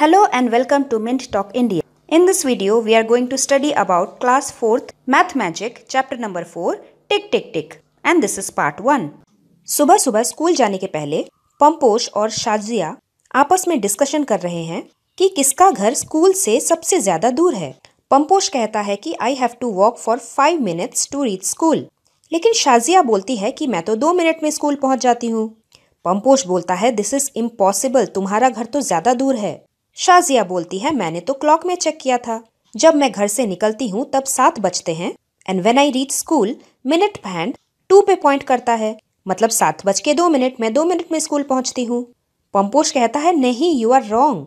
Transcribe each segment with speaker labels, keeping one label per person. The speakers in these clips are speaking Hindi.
Speaker 1: Hello and welcome to Mint Talk India. In this video, we are going to study about class 4th Math Magic chapter number 4 Tick Tick Tick and this is part 1. सुबह सुबह स्कूल जाने के पहले पंपोश और शाजिया आपस में डिस्कशन कर रहे हैं कि किसका घर स्कूल से सबसे ज्यादा दूर है पंपोश कहता है कि I have to walk for five minutes to reach school लेकिन शाजिया बोलती है कि मैं तो दो मिनट में स्कूल पहुंच जाती हूँ पंपोश बोलता है दिस इज इम्पॉसिबल तुम्हारा घर तो ज्यादा दूर है शाजिया बोलती है मैंने तो क्लॉक में चेक किया था जब मैं घर से निकलती हूँ तब सात बजते हैं and when I reach school minute hand two पे पॉइंट करता है मतलब सात बज के दो मिनट मैं दो मिनट में स्कूल पहुंचती हूँ पंपोश कहता है नहीं you are wrong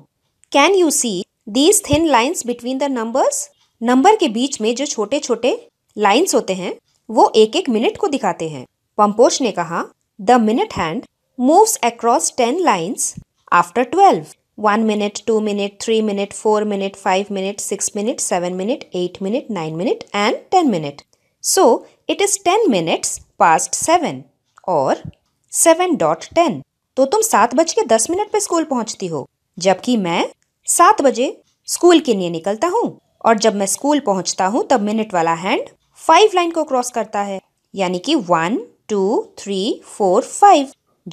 Speaker 1: can you see these thin lines between the numbers number के बीच में जो छोटे छोटे लाइन्स होते हैं वो एक एक मिनट को दिखाते हैं पंपोश ने कहा the minute hand moves across ten lines after twelve one minute two minute three minute four minute five minute six minute seven minute eight minute nine minute and ten minute so it is ten minutes past seven और सेवन डॉट टेन तो तुम सात बज के दस मिनट पे स्कूल पहुंचती हो जबकि मैं सात बजे स्कूल के लिए निकलता हूँ और जब मैं स्कूल पहुंचता हूँ तब मिनट वाला हैंड फाइव लाइन को क्रॉस करता है यानी कि one two three four five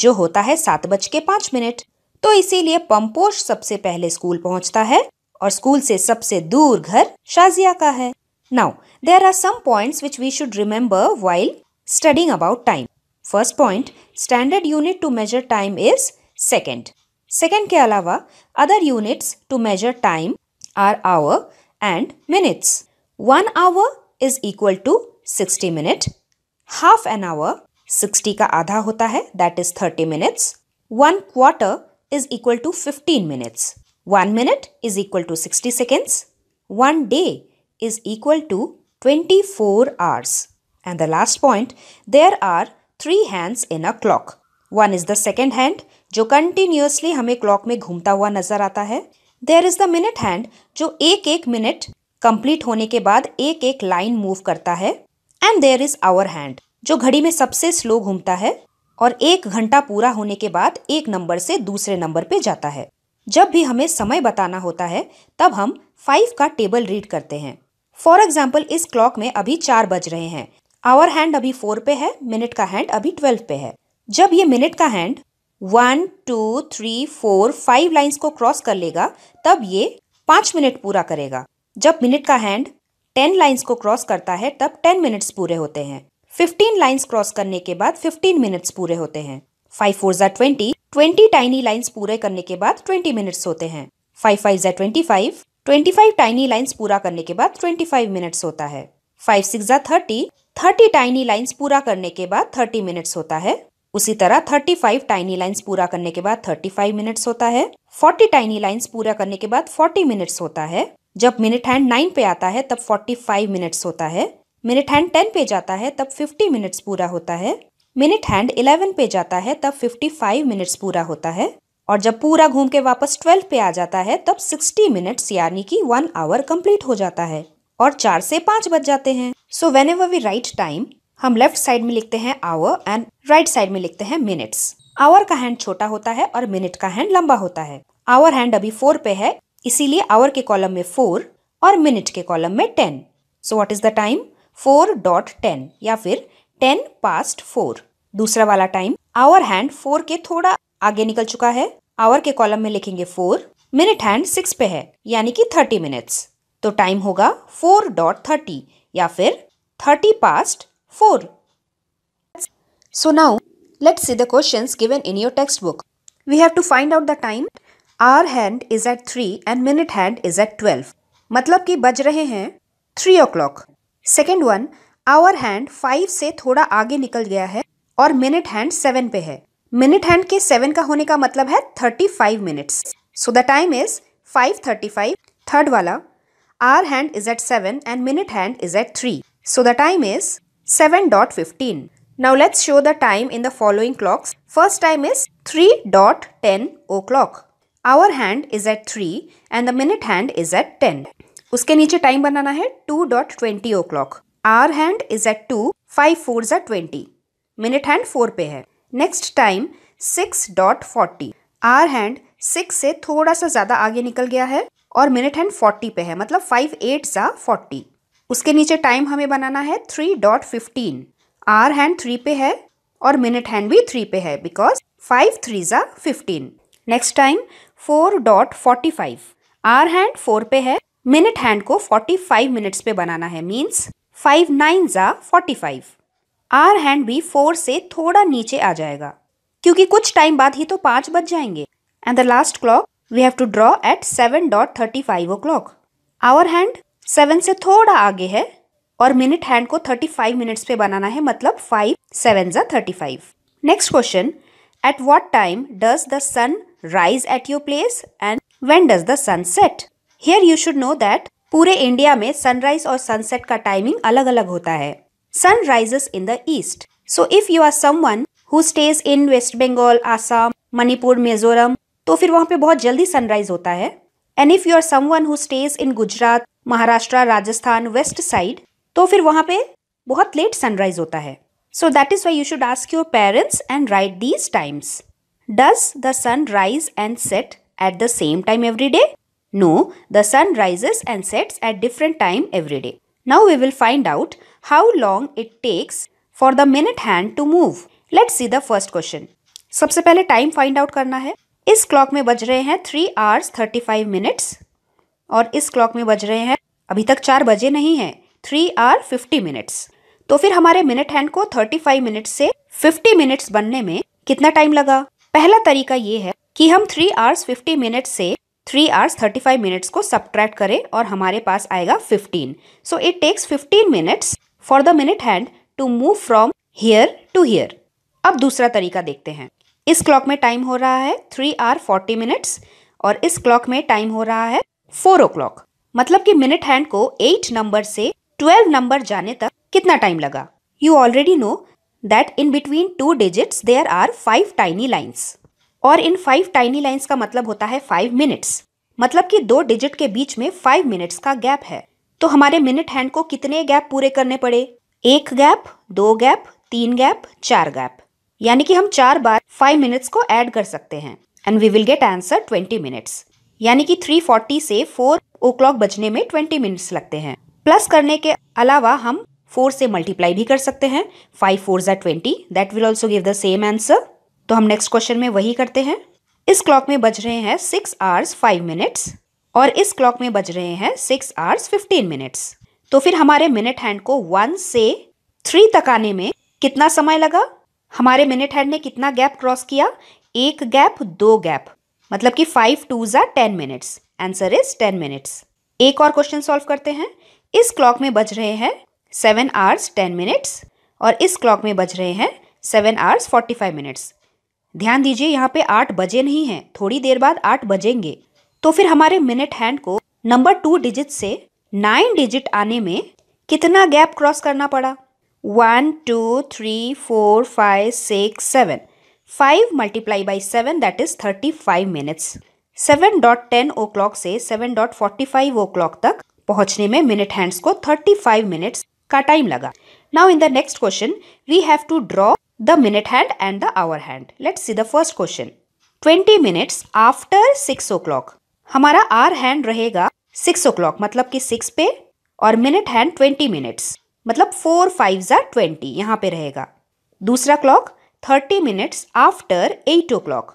Speaker 1: जो होता है सात बज के पांच मिनट तो इसीलिए पंपोश सबसे पहले स्कूल पहुंचता है और स्कूल से सबसे दूर घर शाजिया का है now there are some points which we should remember while studying about time first point standard unit to measure time is second second के अलावा other units to measure time are hour and minutes one hour is equal to sixty minute half an hour sixty का आधा होता है that is thirty minutes one quarter is equal to 15 minutes. 1 minute is equal to 60 seconds. 1 day is equal to 24 hours. And the last point, there are three hands in a clock. One is the second hand, जो continuously हमें clock में घूमता हुआ नजर आता है There is the minute hand, जो एक एक minute complete होने के बाद एक एक line move करता है And there is hour hand, जो घड़ी में सबसे slow घूमता है और एक घंटा पूरा होने के बाद एक नंबर से दूसरे नंबर पे जाता है जब भी हमें समय बताना होता है तब हम फाइव का टेबल रीड करते हैं फॉर एग्जाम्पल इस क्लॉक में अभी चार बज रहे हैं आवर हैंड अभी फोर पे है मिनट का हैंड अभी ट्वेल्व पे है जब ये मिनट का hand one two three four five lines को क्रॉस कर लेगा तब ये पाँच मिनट पूरा करेगा जब मिनट का हैंड टेन लाइन्स को क्रॉस करता है तब टेन मिनट्स पूरे होते हैं फिफ्टीन लाइन्स क्रॉस करने के बाद फिफ्टीन मिनट्स पूरे होते हैं फाइव फोर जै ट्वेंटी ट्वेंटी टाइनी लाइन्स पूरे करने के बाद ट्वेंटी मिनट्स होते हैं फाइव फाइव जै twenty five twenty five tiny lines पूरा करने के बाद ट्वेंटी फाइव मिनट्स होता है फाइव सिक्स जै थर्टी थर्टी टाइनी लाइन्स पूरा करने के बाद थर्टी मिनट्स होता है उसी तरह थर्टी फाइव टाइनी लाइन्स पूरा करने के बाद थर्टी फाइव मिनट्स होता है फोर्टी टाइनी लाइन्स पूरा करने के बाद फोर्टी मिनट्स होता है जब मिनट हैंड नाइन पे आता है तब फोर्टी फाइव मिनट्स होता है मिनट हैंड टेन पे जाता है तब फिफ्टी मिनट्स पूरा होता है मिनट हैंड इलेवन पे जाता है तब फिफ्टी फाइव मिनट्स पूरा होता है और जब पूरा घूम के वापस ट्वेल्व पे आ जाता है तब सिक्सटी मिनट्स यानी कि वन आवर कंप्लीट हो जाता है और चार से पाँच बज जाते हैं so whenever we write time हम लेफ्ट साइड में लिखते हैं आवर एंड राइट साइड में लिखते हैं मिनट्स आवर का हैंड छोटा होता है और मिनट का हैंड लंबा होता है आवर हैंड अभी फोर पे है इसीलिए आवर के कॉलम में फोर और मिनट के कॉलम में ten so what is the time four dot ten या फिर टेन पास्ट फोर दूसरा वाला टाइम आवर हैंड फोर के थोड़ा आगे निकल चुका है आवर के कॉलम में लिखेंगे फोर मिनट हैंड सिक्स पे है यानी कि थर्टी मिनट्स तो टाइम होगा फोर डॉट थर्टी या फिर thirty past four so now let's see the questions given in your textbook we have to find out the time hour hand is at three and minute hand is at twelve मतलब कि बज रहे हैं three o'clock second one hour hand five से थोड़ा आगे निकल गया है और मिनट हैंड सेवन पे है मिनट हैंड के सेवन का होने का मतलब है thirty five minutes so the time is five thirty five third वाला hour hand is at seven and minute hand is at three so the time is seven dot fifteen now let's show the time in the following in first time is three dot ten o'clock hour hand is at three and the minute hand is at ten उसके नीचे टाइम बनाना है two dot twenty o'clock hour hand is at two five four ज़ा ट्वेंटी मिनट हैंड फोर पे है next time six dot forty hour hand six से थोड़ा सा ज़्यादा आगे निकल गया है और मिनट हैंड फोर्टी पे है मतलब फाइव एट ज़ा फोर्टी उसके नीचे टाइम हमें बनाना है three dot fifteen hour hand three पे है और मिनट हैंड भी थ्री पे है बिकॉज फाइव थ्री ज़ा fifteen next time four dot forty five hour hand four पे है मिनट हैंड को 45 मिनट्स पे बनाना है मीन्स फाइव नाइन ज़ा फोर्टी फाइव आर हैंड भी फोर से थोड़ा नीचे आ जाएगा क्योंकि कुछ टाइम बाद ही तो पांच बज जाएंगे and the last clock we have to draw at seven dot thirty five o'clock hour hand seven से थोड़ा आगे है और मिनट हैंड को थर्टी फाइव मिनट्स पे बनाना है मतलब फाइव सेवन ज़ा thirty five next question at what time does the sun rise at your place and when does the sun set here you should know that पूरे इंडिया में सनराइज और सनसेट का टाइमिंग अलग अलग होता है sun rises in the east so if you are someone who stays in West Bengal Assam Manipur Mizoram तो फिर वहां पे बहुत जल्दी सनराइज होता है and if you are someone who stays in Gujarat Maharashtra Rajasthan west side तो फिर वहां पे बहुत लेट सनराइज होता है so that is why you should ask your parents and write these times does the sun rise and set at the same time every day No, the sun rises and sets at different time every day. Now we will find out how long it takes for the minute hand to move. Let's see the first question. सबसे पहले time find out करना है इस clock में बज रहे हैं three hours thirty five minutes और इस clock में बज रहे हैं अभी तक चार बजे नहीं है थ्री hour फिफ्टी minutes. तो फिर हमारे minute hand को थर्टी फाइव मिनट्स से फिफ्टी मिनट्स बनने में कितना टाइम लगा पहला तरीका ये है कि हम थ्री आवर्स फिफ्टी मिनट्स से three hours thirty five minutes को सब्ट्रैक्ट करें और हमारे पास आएगा fifteen so it takes fifteen minutes for the minute hand to move from here to here अब दूसरा तरीका देखते हैं इस क्लॉक में टाइम हो रहा है थ्री आर फोर्टी मिनट्स और इस क्लॉक में टाइम हो रहा है फोर ओ क्लॉक मतलब कि मिनट हैंड को एट नंबर से ट्वेल्व नंबर जाने तक कितना टाइम लगा you already know that in between two digits there are five tiny lines और इन फाइव टाइनी लाइन्स का मतलब होता है फाइव मिनट्स मतलब कि दो डिजिट के बीच में फाइव मिनट्स का गैप है तो हमारे मिनट हैंड को कितने गैप पूरे करने पड़े एक गैप दो गैप तीन गैप चार गैप यानी कि हम चार बार फाइव मिनट्स को ऐड कर सकते हैं and we will get answer twenty minutes यानी कि थ्री फोर्टी से फोर ओ क्लॉक बजने में ट्वेंटी मिनट्स लगते हैं प्लस करने के अलावा हम फोर से मल्टीप्लाई भी कर सकते हैं फाइव फोर जै twenty that will also give the same answer तो हम नेक्स्ट क्वेश्चन में वही करते हैं इस क्लॉक में बज रहे हैं सिक्स आवर्स फाइव मिनट्स और इस क्लॉक में बज रहे हैं सिक्स आवर्स फिफ्टीन मिनट्स तो फिर हमारे मिनट हैंड को वन से थ्री तक आने में कितना समय लगा हमारे मिनट हैंड ने कितना गैप क्रॉस किया एक गैप दो गैप मतलब कि फाइव टू ज़ा ten minutes answer is ten minutes एक और क्वेश्चन सॉल्व करते हैं इस क्लॉक में बज रहे हैं सेवन आवर्स टेन मिनट्स और इस क्लॉक में बज रहे हैं seven hours forty five minutes ध्यान दीजिए यहाँ पे आठ बजे नहीं है थोड़ी देर बाद आठ बजेंगे तो फिर हमारे मिनट हैंड को नंबर टू डिजिट से नाइन डिजिट आने में कितना गैप क्रॉस करना पड़ा one two three four five six seven five multiply by seven that is thirty five minutes seven dot ten o'clock से seven dot forty five o'clock तक पहुंचने में मिनट हैंड्स को थर्टी फाइव मिनट्स का टाइम लगा now in the next question we have to draw the minute hand and the hour hand. Let's see the first question. 20 minutes after 6 o'clock. हमारा आर हैंड रहेगा 6 o'clock मतलब कि 6 पे और मिनट हैंड 20 मिनट्स मतलब 4 फाइव ज़ा ट्वेंटी यहाँ पे रहेगा दूसरा clock 30 minutes after 8 o'clock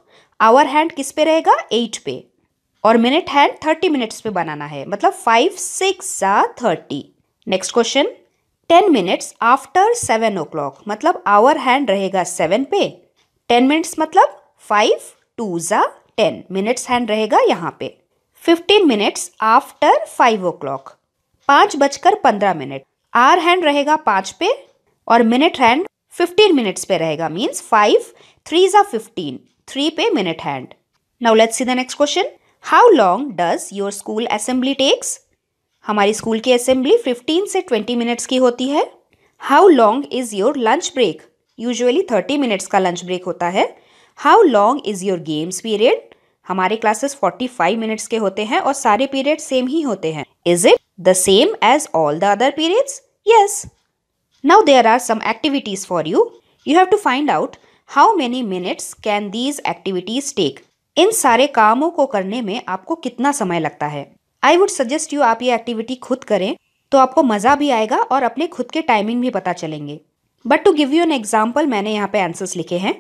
Speaker 1: hour hand किस पे रहेगा एट पे और मिनट हैंड थर्टी मिनट्स पे बनाना है मतलब फाइव सिक्स ज़ा thirty next question ten minutes after seven o'clock मतलब आवर हैंड रहेगा सेवन पे टेन मिनट्स मतलब फाइव टू ज़ा टेन मिनट्स हैंड रहेगा यहाँ पे fifteen minutes after five o'clock पाँच बजकर पंद्रह मिनट आर हैंड रहेगा पाँच पे और मिनट हैंड फिफ्टीन मिनट्स पे रहेगा मीन्स फाइव थ्री ज़ा फिफ्टीन थ्री पे minute hand now let's see the next question how long does your school assembly takes हमारी स्कूल की असेंबली 15 से 20 मिनट्स की होती है how long is your lunch break usually 30 minutes का लंच ब्रेक होता है how long is your games period हमारे क्लासेस 45 मिनट्स के होते हैं और सारे पीरियड सेम ही होते हैं is it the same as all the other periods yes now there are some activities for you you have to find out how many minutes can these activities take इन सारे कामों को करने में आपको कितना समय लगता है आई वुड सजेस्ट यू आप ये एक्टिविटी खुद करें तो आपको मज़ा भी आएगा और अपने खुद के टाइमिंग भी पता चलेंगे but to give you an example मैंने यहाँ पे आंसर्स लिखे हैं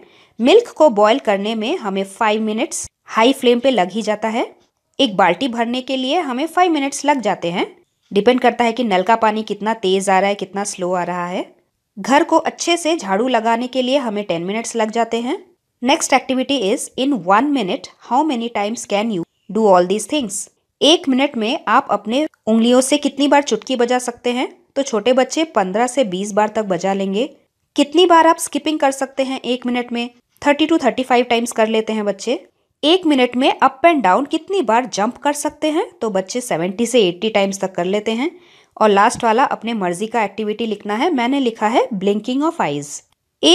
Speaker 1: मिल्क को बॉयल करने में हमें फाइव मिनट्स हाई फ्लेम पे लग ही जाता है एक बाल्टी भरने के लिए हमें फाइव मिनट्स लग जाते हैं डिपेंड करता है कि नल का पानी कितना तेज़ आ रहा है कितना स्लो आ रहा है घर को अच्छे से झाड़ू लगाने के लिए हमें टेन मिनट्स लग जाते हैं next activity is in one minute how many times can you do all these things एक मिनट में आप अपने उंगलियों से कितनी बार चुटकी बजा सकते हैं तो छोटे बच्चे 15 से 20 बार तक बजा लेंगे कितनी बार आप स्किपिंग कर सकते हैं एक मिनट में 30 टू 35 टाइम्स कर लेते हैं बच्चे एक मिनट में अप एंड डाउन कितनी बार जंप कर सकते हैं तो बच्चे 70 से 80 टाइम्स तक कर लेते हैं और लास्ट वाला अपने मर्जी का एक्टिविटी लिखना है मैंने लिखा है ब्लिंकिंग ऑफ आइज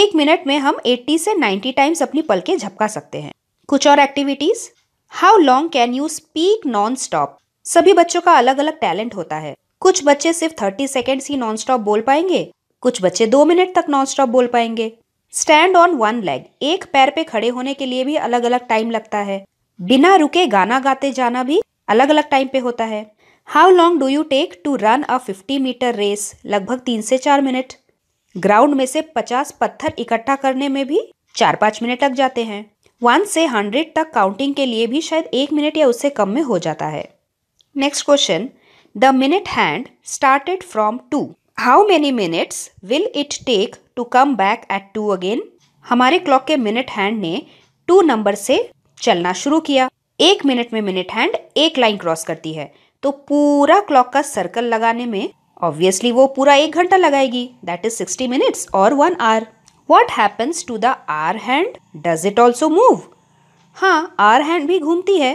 Speaker 1: एक मिनट में हम 80 से 90 टाइम्स अपनी के झपका सकते हैं कुछ और activities how long can you speak non stop सभी बच्चों का अलग अलग टैलेंट होता है कुछ बच्चे सिर्फ थर्टी सेकेंड्स ही नॉन स्टॉप बोल पाएंगे कुछ बच्चे दो मिनट तक नॉन स्टॉप बोल पाएंगे स्टैंड ऑन वन लेग एक पैर पे खड़े होने के लिए भी अलग अलग टाइम लगता है बिना रुके गाना गाते जाना भी अलग अलग टाइम पे होता है how long do you take to run a fifty metre race लगभग तीन से चार मिनट ग्राउंड में से पचास पत्थर इकट्ठा करने में भी चार पाँच मिनट लग जाते हैं वन से हंड्रेड तक काउंटिंग के लिए भी शायद एक मिनट या उससे कम में हो जाता है next question the minute hand started from two how many minutes will it take to come back at two again हमारे क्लॉक के मिनट हैंड ने टू नंबर से चलना शुरू किया एक मिनट में मिनट हैंड एक लाइन क्रॉस करती है तो पूरा क्लॉक का सर्कल लगाने में ऑब्वियसली वो पूरा एक घंटा लगाएगी दैट इज सिक्सटी मिनट्स और one hour what happens to the hour hand does it also move हाँ आर हैंड भी घूमती है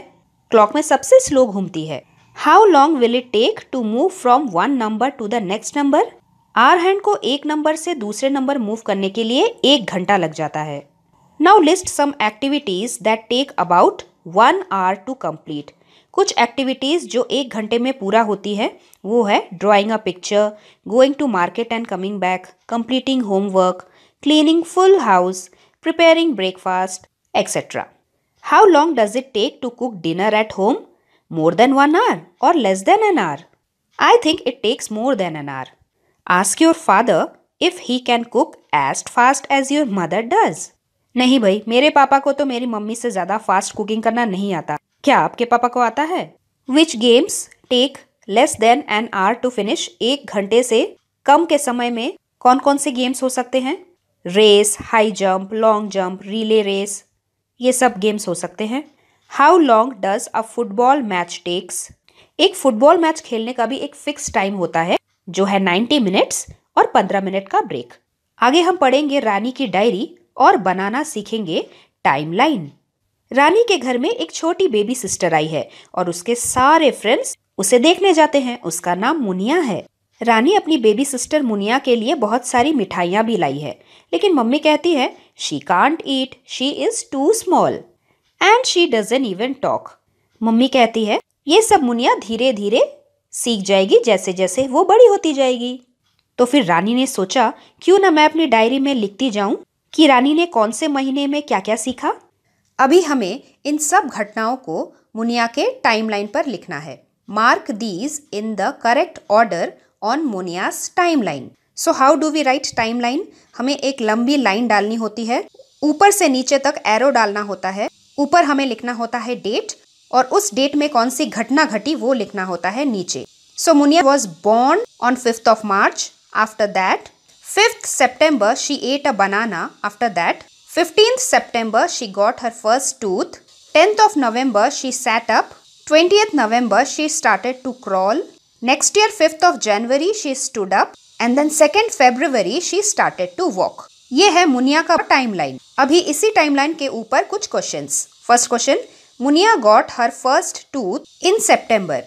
Speaker 1: क्लॉक में सबसे स्लो घूमती है how long will it take to move from one number to the next number hour hand को एक नंबर से दूसरे नंबर मूव करने के लिए एक घंटा लग जाता है now list some activities that take about one hour to complete कुछ एक्टिविटीज़ जो एक घंटे में पूरा होती है वो है drawing a picture going to market and coming back completing homework cleaning full house, preparing breakfast, etc. How long does it take to cook dinner at home? More than one hour or less than an hour? I think it takes more than an hour. Ask your father if he can cook as fast as your mother does. नहीं भाई मेरे पापा को तो मेरी मम्मी से ज़्यादा फास्ट कुकिंग करना नहीं आता क्या आपके पापा को आता है which games take less than an hour to finish एक घंटे से कम के समय में कौन कौन से गेम्स हो सकते हैं race high jump long jump relay race ये सब गेम्स हो सकते हैं how long does a football match takes एक फुटबॉल मैच खेलने का भी एक फिक्स टाइम होता है जो है 90 मिनट्स और 15 मिनट का ब्रेक आगे हम पढ़ेंगे रानी की डायरी और बनाना सीखेंगे टाइमलाइन रानी के घर में एक छोटी बेबी सिस्टर आई है और उसके सारे फ्रेंड्स उसे देखने जाते हैं उसका नाम मुनिया है रानी अपनी बेबी सिस्टर मुनिया के लिए बहुत सारी मिठाइयाँ भी लाई है लेकिन मम्मी कहती है she can't eat she is too small and she doesn't even talk मम्मी कहती है ये सब मुनिया धीरे धीरे सीख जाएगी जैसे जैसे वो बड़ी होती जाएगी तो फिर रानी ने सोचा क्यों ना मैं अपनी डायरी में लिखती जाऊं कि रानी ने कौन से महीने में क्या क्या सीखा अभी हमें इन सब घटनाओं को मुनिया के टाइमलाइन पर लिखना है mark these in the correct order on Munia's timeline so how do we write timeline हमें एक लंबी लाइन डालनी होती है ऊपर से नीचे तक एरो डालना होता है ऊपर हमें लिखना होता है डेट और उस डेट में कौन सी घटना घटी वो लिखना होता है नीचे so Munia was born on fifth of March after that fifth September she ate a banana after that fifteenth September she got her first tooth tenth of November she set up twenty November she started to crawl Next year 5th of January she stood up and then 2nd February she started to walk. ये है मुनिया का टाइमलाइन अभी इसी टाइमलाइन के ऊपर कुछ questions first question Munia got her first tooth in September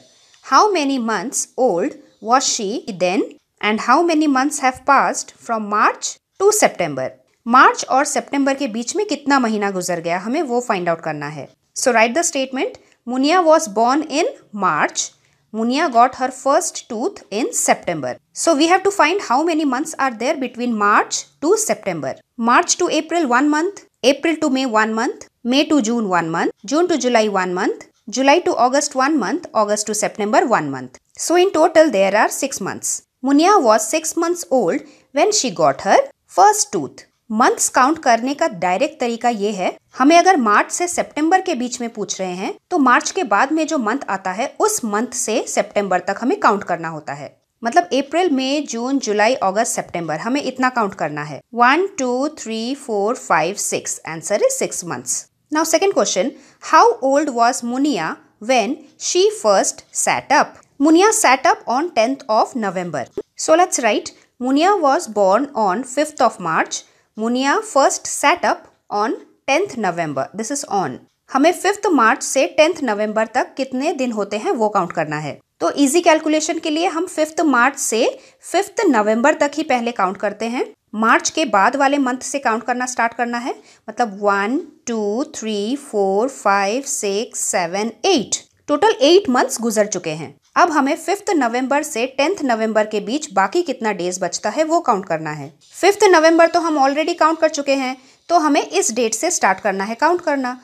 Speaker 1: how many months old was she then and how many months have passed from March to September March और सेप्टेम्बर के बीच में कितना महीना गुजर गया हमें वो फाइंड आउट करना है so write the statement Munia was born in March Munia got her first tooth in September. So we have to find how many months are there between March to September. March to April 1 month, April to May 1 month, May to June 1 month, June to July 1 month, July to August 1 month, August to September 1 month. So in total there are 6 months. Munia was 6 months old when she got her first tooth. Months count करने का डायरेक्ट तरीका ये है हमें अगर मार्च से सितंबर के बीच में पूछ रहे हैं तो मार्च के बाद में जो मंथ आता है उस मंथ से सितंबर तक हमें काउंट करना होता है मतलब अप्रैल मई जून जुलाई अगस्त सितंबर हमें इतना काउंट करना है one two three four five six answer is six months now second question how old was Munia when she first set up Munia set up on tenth of November so let's write Munia was born on fifth of March Munia first set up on tenth November this is on हमें फिफ्थ मार्च से टेंथ नवंबर तक कितने दिन होते हैं वो काउंट करना है तो इजी कैलकुलेशन के लिए हम फिफ्थ मार्च से फिफ्थ नवंबर तक ही पहले काउंट करते हैं मार्च के बाद वाले मंथ से काउंट करना स्टार्ट करना है मतलब one two three four five six seven eight total eight months गुजर चुके हैं अब हमें फिफ्थ नवंबर से टेंथ नवंबर के बीच बाकी कितना डेज बचता है वो काउंट करना है फिफ्थ नवंबर तो हम ऑलरेडी काउंट कर चुके हैं तो हमें इस डेट से स्टार्ट करना है काउंट करना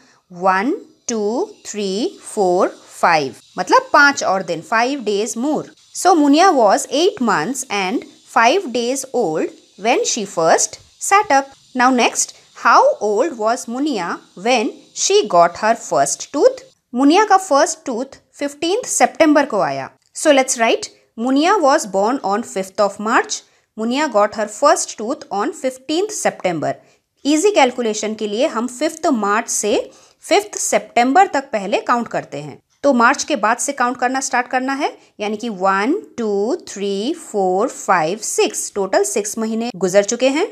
Speaker 1: one two three four five मतलब पांच और दिन five days more so Munia was eight months and five days old when she first set up now next how old was Munia when she got her first tooth Munia का फर्स्ट टूथ 15th September को आया so let's write Munia was born on fifth of March Munia got her first tooth on fifteenth September easy calculation के लिए हम फिफ्थ मार्च से फिफ्थ सेप्टेम्बर तक पहले काउंट करते हैं तो मार्च के बाद से काउंट करना स्टार्ट करना है यानी कि one two three four five six total six महीने गुजर चुके हैं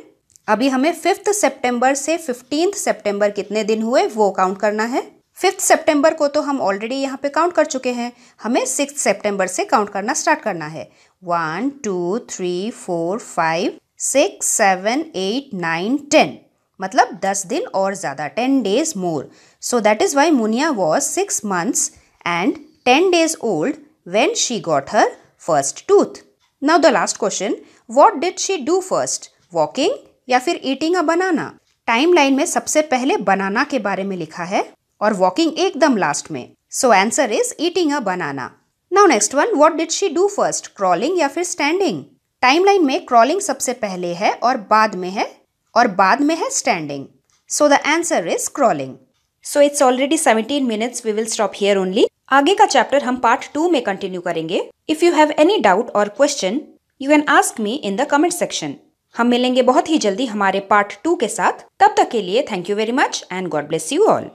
Speaker 1: अभी हमें फिफ्थ सितंबर से फिफ्टींथ सेप्टेम्बर कितने दिन हुए वो काउंट करना है फिफ्थ सेप्टेम्बर को तो हम ऑलरेडी यहाँ पे काउंट कर चुके हैं हमें सिक्स सेप्टेम्बर से काउंट करना स्टार्ट करना है one two three four five six seven eight nine ten मतलब दस दिन और ज़्यादा ten days more so that is why Munia was six months and ten days old when she got her first tooth now the last question what did she do first walking या फिर अ बनाना टाइम टाइमलाइन में सबसे पहले बनाना के बारे में लिखा है और वॉकिंग एकदम लास्ट में so answer is eating a banana now next one what did she do first crawling या फिर स्टैंडिंग टाइमलाइन में क्रॉलिंग सबसे पहले है और बाद में है और बाद में है standing so the answer is crawling so it's already seventeen minutes we will stop here only आगे का चैप्टर हम पार्ट टू में कंटिन्यू करेंगे if you have any doubt और question you can ask me in the comment section हम मिलेंगे बहुत ही जल्दी हमारे पार्ट टू के साथ तब तक के लिए thank you very much and God bless you all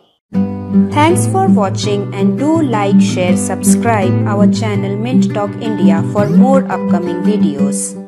Speaker 1: Thanks for watching and do like, share, subscribe our channel Mint Talk India for more upcoming videos.